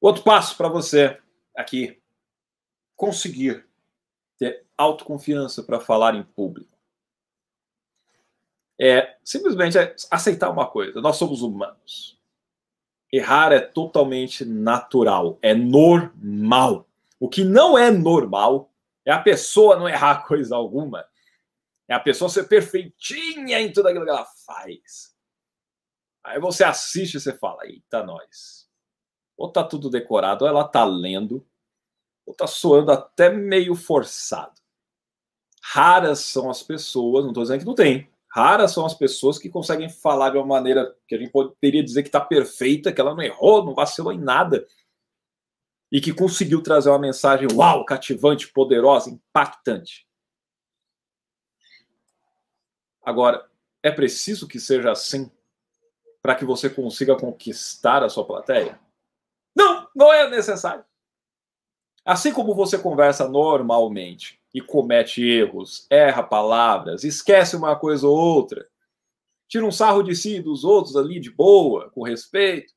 Outro passo para você aqui: conseguir ter autoconfiança para falar em público. É simplesmente é aceitar uma coisa: nós somos humanos. Errar é totalmente natural, é normal. O que não é normal é a pessoa não errar coisa alguma. É a pessoa ser perfeitinha em tudo aquilo que ela faz. Aí você assiste e você fala: eita, nós ou tá tudo decorado, ou ela tá lendo, ou tá soando até meio forçado. Raras são as pessoas, não estou dizendo que não tem, raras são as pessoas que conseguem falar de uma maneira que a gente poderia dizer que está perfeita, que ela não errou, não vacilou em nada, e que conseguiu trazer uma mensagem uau, cativante, poderosa, impactante. Agora, é preciso que seja assim para que você consiga conquistar a sua plateia? Não, não é necessário. Assim como você conversa normalmente e comete erros, erra palavras, esquece uma coisa ou outra, tira um sarro de si e dos outros ali de boa, com respeito.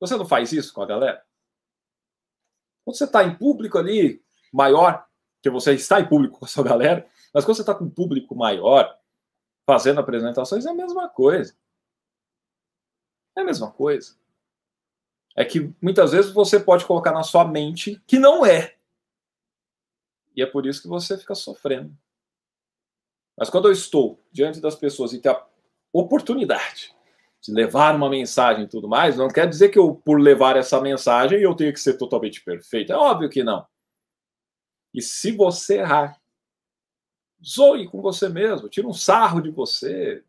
Você não faz isso com a galera? Quando você está em público ali maior, que você está em público com a sua galera, mas quando você está com um público maior, fazendo apresentações, é a mesma coisa. É a mesma coisa. É que muitas vezes você pode colocar na sua mente que não é. E é por isso que você fica sofrendo. Mas quando eu estou diante das pessoas e tenho a oportunidade de levar uma mensagem e tudo mais, não quer dizer que eu, por levar essa mensagem, eu tenho que ser totalmente perfeito. É óbvio que não. E se você errar, zoe com você mesmo, tira um sarro de você,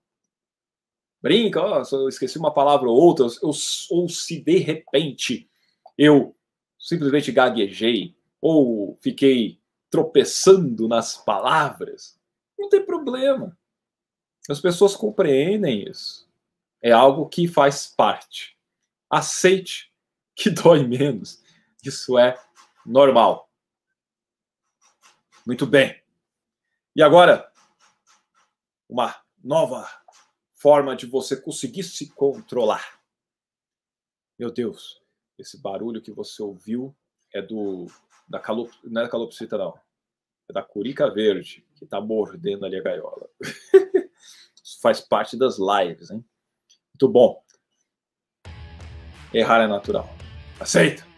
brinca, ó, oh, esqueci uma palavra ou outra, ou se de repente eu simplesmente gaguejei ou fiquei tropeçando nas palavras, não tem problema. As pessoas compreendem isso. É algo que faz parte. Aceite que dói menos. Isso é normal. Muito bem. E agora, uma nova forma de você conseguir se controlar. Meu Deus, esse barulho que você ouviu é do da calop, não é da calopsita não, é da curica verde que está mordendo ali a gaiola. Isso faz parte das lives, hein? Muito bom. Errar é natural. Aceita.